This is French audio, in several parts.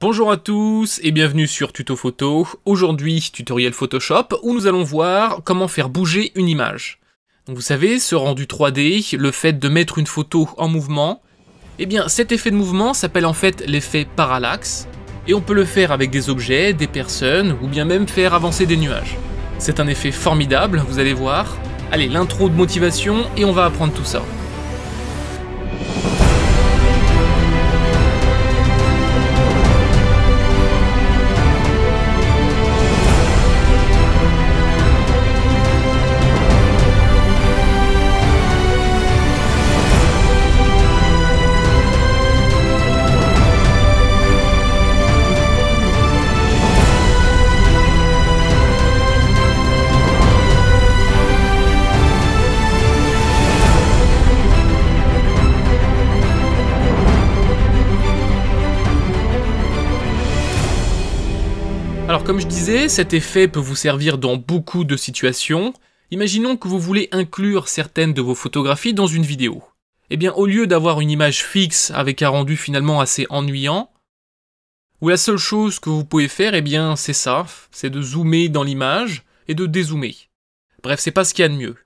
Bonjour à tous et bienvenue sur Tuto Photo. Aujourd'hui, tutoriel Photoshop où nous allons voir comment faire bouger une image. vous savez, ce rendu 3D, le fait de mettre une photo en mouvement, eh bien cet effet de mouvement s'appelle en fait l'effet parallaxe et on peut le faire avec des objets, des personnes ou bien même faire avancer des nuages. C'est un effet formidable, vous allez voir. Allez, l'intro de motivation et on va apprendre tout ça. Comme je disais, cet effet peut vous servir dans beaucoup de situations. Imaginons que vous voulez inclure certaines de vos photographies dans une vidéo. Eh bien, au lieu d'avoir une image fixe avec un rendu finalement assez ennuyant, où la seule chose que vous pouvez faire, eh bien, c'est ça, c'est de zoomer dans l'image et de dézoomer. Bref, c'est pas ce qu'il y a de mieux.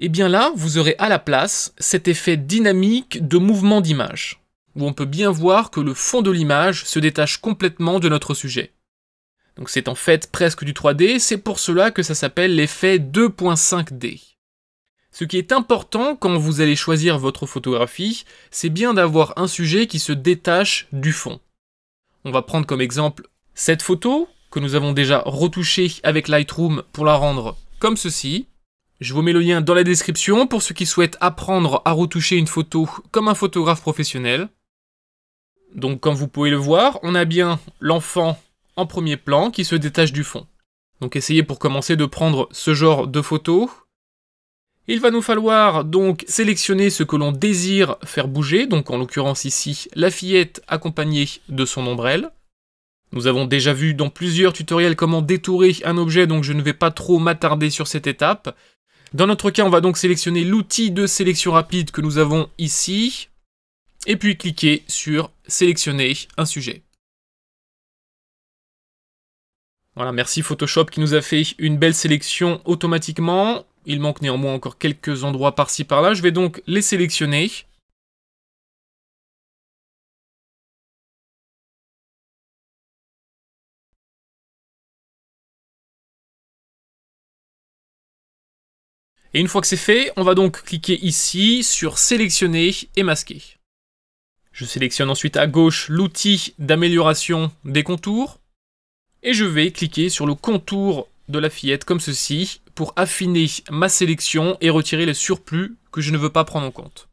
Eh bien là, vous aurez à la place cet effet dynamique de mouvement d'image, où on peut bien voir que le fond de l'image se détache complètement de notre sujet. Donc c'est en fait presque du 3D, c'est pour cela que ça s'appelle l'effet 2.5D. Ce qui est important quand vous allez choisir votre photographie, c'est bien d'avoir un sujet qui se détache du fond. On va prendre comme exemple cette photo que nous avons déjà retouchée avec Lightroom pour la rendre comme ceci. Je vous mets le lien dans la description pour ceux qui souhaitent apprendre à retoucher une photo comme un photographe professionnel. Donc comme vous pouvez le voir, on a bien l'enfant en premier plan qui se détache du fond. Donc essayez pour commencer de prendre ce genre de photo. Il va nous falloir donc sélectionner ce que l'on désire faire bouger, donc en l'occurrence ici la fillette accompagnée de son ombrelle. Nous avons déjà vu dans plusieurs tutoriels comment détourer un objet, donc je ne vais pas trop m'attarder sur cette étape. Dans notre cas, on va donc sélectionner l'outil de sélection rapide que nous avons ici, et puis cliquer sur « Sélectionner un sujet ». Voilà, merci Photoshop qui nous a fait une belle sélection automatiquement. Il manque néanmoins encore quelques endroits par-ci par-là. Je vais donc les sélectionner. Et une fois que c'est fait, on va donc cliquer ici sur sélectionner et masquer. Je sélectionne ensuite à gauche l'outil d'amélioration des contours. Et je vais cliquer sur le contour de la fillette comme ceci pour affiner ma sélection et retirer les surplus que je ne veux pas prendre en compte.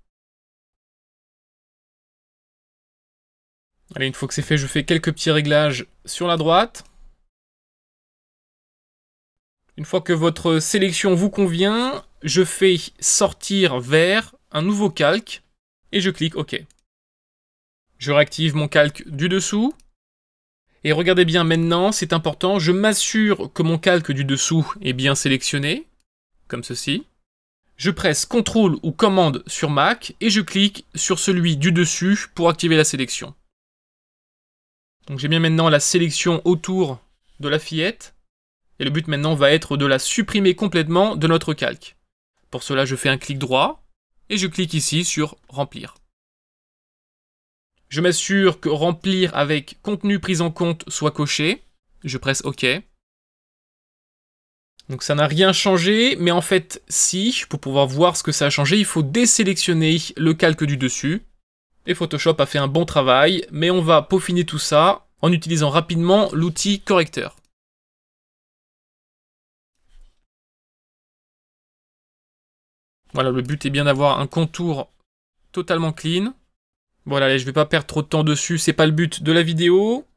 Allez, une fois que c'est fait, je fais quelques petits réglages sur la droite. Une fois que votre sélection vous convient, je fais sortir vers un nouveau calque et je clique OK. Je réactive mon calque du dessous. Et regardez bien maintenant, c'est important, je m'assure que mon calque du dessous est bien sélectionné, comme ceci. Je presse CTRL ou commande sur Mac et je clique sur celui du dessus pour activer la sélection. Donc j'ai bien maintenant la sélection autour de la fillette. Et le but maintenant va être de la supprimer complètement de notre calque. Pour cela, je fais un clic droit et je clique ici sur Remplir. Je m'assure que remplir avec contenu pris en compte soit coché. Je presse OK. Donc ça n'a rien changé, mais en fait si, pour pouvoir voir ce que ça a changé, il faut désélectionner le calque du dessus. Et Photoshop a fait un bon travail, mais on va peaufiner tout ça en utilisant rapidement l'outil correcteur. Voilà, le but est bien d'avoir un contour totalement clean. Voilà, allez, je vais pas perdre trop de temps dessus, c'est pas le but de la vidéo.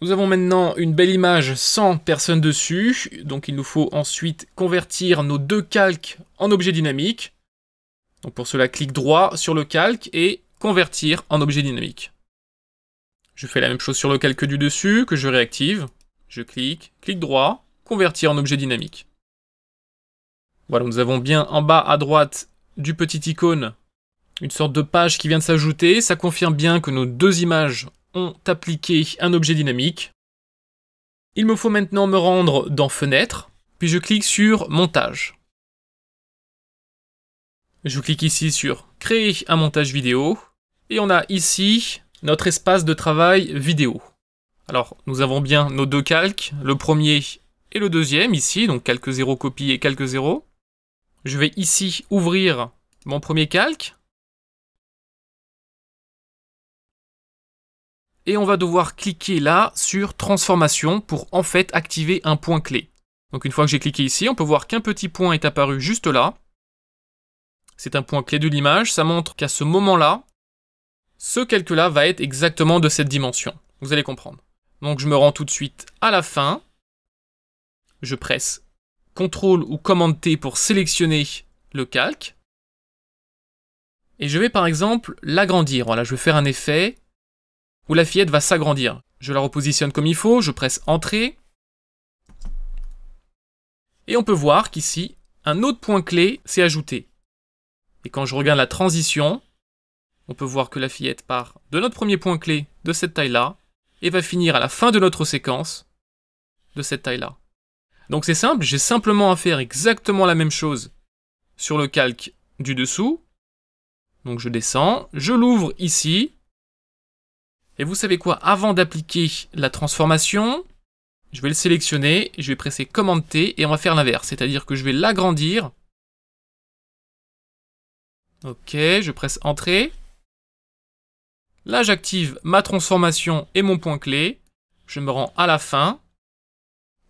Nous avons maintenant une belle image sans personne dessus, donc il nous faut ensuite convertir nos deux calques en objet dynamique. Donc pour cela, clique droit sur le calque et convertir en objet dynamique. Je fais la même chose sur le calque du dessus, que je réactive. Je clique, clique droit, convertir en objet dynamique. Voilà, nous avons bien en bas à droite du petit icône une sorte de page qui vient de s'ajouter. Ça confirme bien que nos deux images ont appliqué un objet dynamique. Il me faut maintenant me rendre dans Fenêtre, puis je clique sur Montage. Je clique ici sur Créer un montage vidéo, et on a ici notre espace de travail vidéo. Alors, nous avons bien nos deux calques, le premier et le deuxième ici, donc calque 0 copie et calque 0. Je vais ici ouvrir mon premier calque, et on va devoir cliquer là sur transformation pour en fait activer un point clé. Donc une fois que j'ai cliqué ici, on peut voir qu'un petit point est apparu juste là. C'est un point clé de l'image, ça montre qu'à ce moment-là, ce calque là va être exactement de cette dimension. Vous allez comprendre. Donc je me rends tout de suite à la fin. Je presse CTRL ou commande T pour sélectionner le calque. Et je vais par exemple l'agrandir. Voilà, je vais faire un effet où la fillette va s'agrandir. Je la repositionne comme il faut, je presse Entrée. Et on peut voir qu'ici, un autre point clé s'est ajouté. Et quand je regarde la transition, on peut voir que la fillette part de notre premier point clé de cette taille-là et va finir à la fin de notre séquence de cette taille-là. Donc c'est simple, j'ai simplement à faire exactement la même chose sur le calque du dessous. Donc je descends, je l'ouvre ici, et vous savez quoi Avant d'appliquer la transformation, je vais le sélectionner, je vais presser commande T et on va faire l'inverse. C'est-à-dire que je vais l'agrandir. Ok, je presse Entrée. Là, j'active ma transformation et mon point clé. Je me rends à la fin.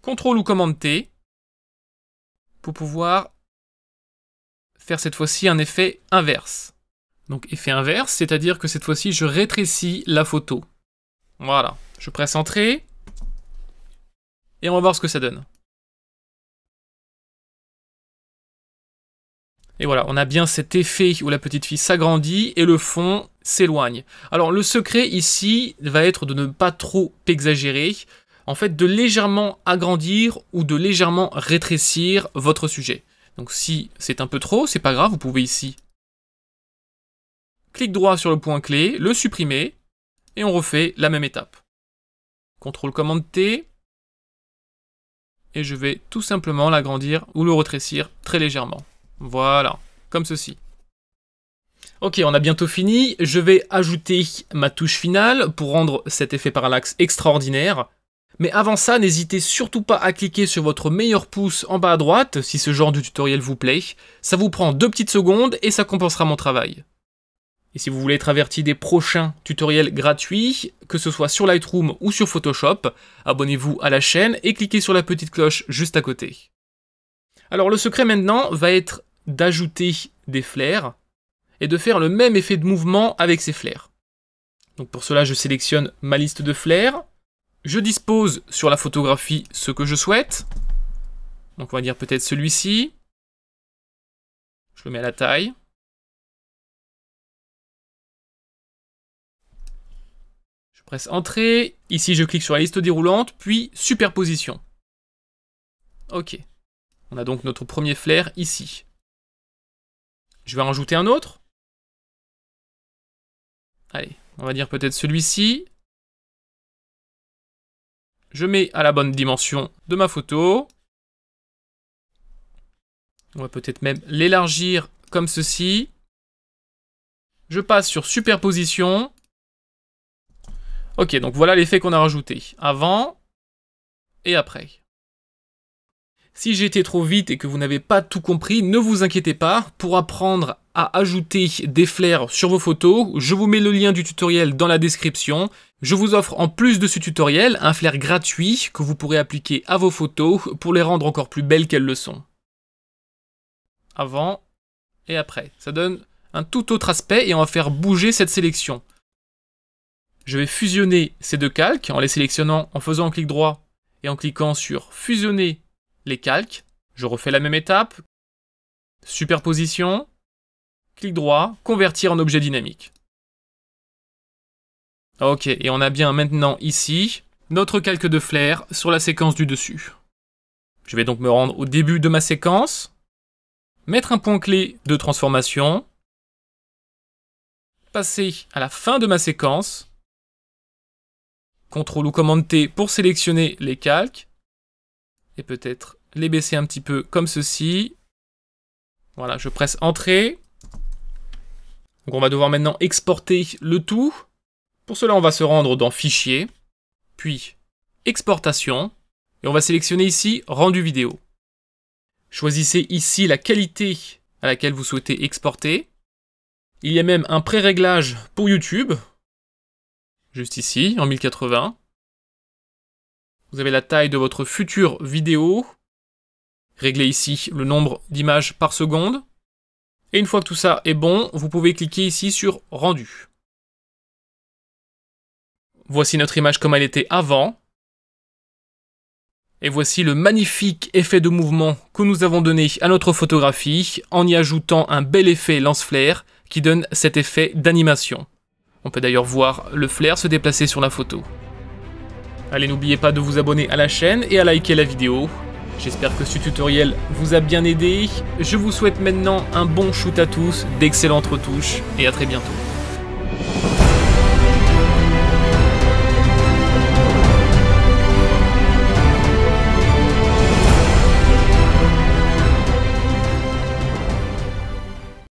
CTRL ou commande T pour pouvoir faire cette fois-ci un effet inverse. Donc effet inverse, c'est-à-dire que cette fois-ci, je rétrécis la photo. Voilà, je presse Entrée. Et on va voir ce que ça donne. Et voilà, on a bien cet effet où la petite fille s'agrandit et le fond s'éloigne. Alors le secret ici va être de ne pas trop exagérer, en fait de légèrement agrandir ou de légèrement rétrécir votre sujet. Donc si c'est un peu trop, c'est pas grave, vous pouvez ici Clique droit sur le point clé, le supprimer, et on refait la même étape. CTRL-COMMAND-T, et je vais tout simplement l'agrandir ou le retrécir très légèrement. Voilà, comme ceci. Ok, on a bientôt fini. Je vais ajouter ma touche finale pour rendre cet effet parallaxe extraordinaire. Mais avant ça, n'hésitez surtout pas à cliquer sur votre meilleur pouce en bas à droite si ce genre de tutoriel vous plaît. Ça vous prend deux petites secondes et ça compensera mon travail. Et si vous voulez être averti des prochains tutoriels gratuits, que ce soit sur Lightroom ou sur Photoshop, abonnez-vous à la chaîne et cliquez sur la petite cloche juste à côté. Alors le secret maintenant va être d'ajouter des flares et de faire le même effet de mouvement avec ces flares. Donc pour cela, je sélectionne ma liste de flares. Je dispose sur la photographie ce que je souhaite. Donc on va dire peut-être celui-ci. Je le mets à la taille. presse Entrée. Ici, je clique sur la liste déroulante, puis Superposition. Ok. On a donc notre premier flair ici. Je vais en rajouter un autre. Allez, on va dire peut-être celui-ci. Je mets à la bonne dimension de ma photo. On va peut-être même l'élargir comme ceci. Je passe sur superposition. Ok, donc voilà l'effet qu'on a rajouté. Avant et après. Si j'ai été trop vite et que vous n'avez pas tout compris, ne vous inquiétez pas. Pour apprendre à ajouter des flares sur vos photos, je vous mets le lien du tutoriel dans la description. Je vous offre en plus de ce tutoriel un flair gratuit que vous pourrez appliquer à vos photos pour les rendre encore plus belles qu'elles le sont. Avant et après. Ça donne un tout autre aspect et on va faire bouger cette sélection je vais fusionner ces deux calques en les sélectionnant en faisant un clic droit et en cliquant sur fusionner les calques. Je refais la même étape. Superposition, clic droit, convertir en objet dynamique. Ok, et on a bien maintenant ici notre calque de flair sur la séquence du dessus. Je vais donc me rendre au début de ma séquence, mettre un point clé de transformation, passer à la fin de ma séquence, CTRL ou commande T pour sélectionner les calques. Et peut-être les baisser un petit peu comme ceci. Voilà, je presse Entrée. Donc on va devoir maintenant exporter le tout. Pour cela, on va se rendre dans Fichier, puis Exportation, et on va sélectionner ici Rendu vidéo. Choisissez ici la qualité à laquelle vous souhaitez exporter. Il y a même un pré-réglage pour YouTube, juste ici, en 1080. Vous avez la taille de votre future vidéo, réglez ici le nombre d'images par seconde. Et une fois que tout ça est bon, vous pouvez cliquer ici sur Rendu. Voici notre image comme elle était avant. Et voici le magnifique effet de mouvement que nous avons donné à notre photographie en y ajoutant un bel effet lance-flair qui donne cet effet d'animation. On peut d'ailleurs voir le flair se déplacer sur la photo. Allez, n'oubliez pas de vous abonner à la chaîne et à liker la vidéo. J'espère que ce tutoriel vous a bien aidé. Je vous souhaite maintenant un bon shoot à tous, d'excellentes retouches et à très bientôt.